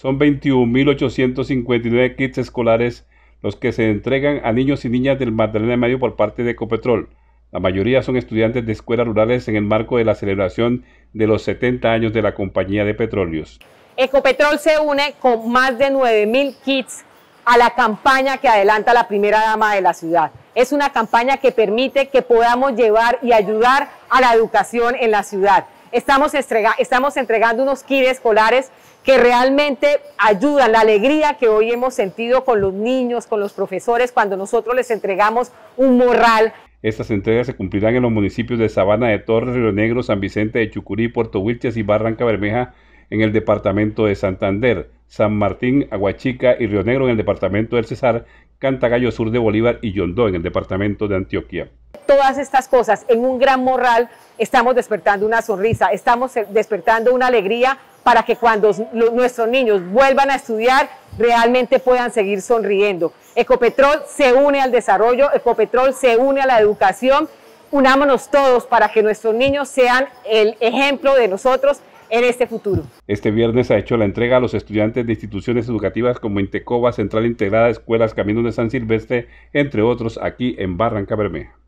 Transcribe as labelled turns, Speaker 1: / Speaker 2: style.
Speaker 1: Son 21.859 kits escolares los que se entregan a niños y niñas del Magdalena Medio por parte de Ecopetrol. La mayoría son estudiantes de escuelas rurales en el marco de la celebración de los 70 años de la compañía de petróleos.
Speaker 2: Ecopetrol se une con más de 9.000 kits a la campaña que adelanta la primera dama de la ciudad. Es una campaña que permite que podamos llevar y ayudar a la educación en la ciudad estamos, entregando unos kits escolares que realmente ayudan la alegría que hoy hemos sentido con los niños, con los profesores, cuando nosotros les entregamos un morral.
Speaker 1: Estas entregas se cumplirán en los municipios de Sabana de Torres, Río Negro, San Vicente de Chucurí, Puerto Wilches y Barranca Bermeja en el departamento de Santander, San Martín, Aguachica y Río Negro en el departamento del Cesar, Cantagallo Sur de Bolívar y Yondó en el departamento de Antioquia.
Speaker 2: Todas estas cosas en un gran morral estamos despertando una sonrisa, estamos eh, despertando una alegría para que cuando nuestros niños vuelvan a estudiar realmente puedan seguir sonriendo. Ecopetrol se une al desarrollo, Ecopetrol se une a la educación, unámonos todos para que nuestros niños sean el ejemplo de nosotros en este futuro.
Speaker 1: Este viernes ha hecho la entrega a los estudiantes de instituciones educativas como Intecoba, Central Integrada, Escuelas Caminos de San Silvestre, entre otros, aquí en Barranca Bermeja.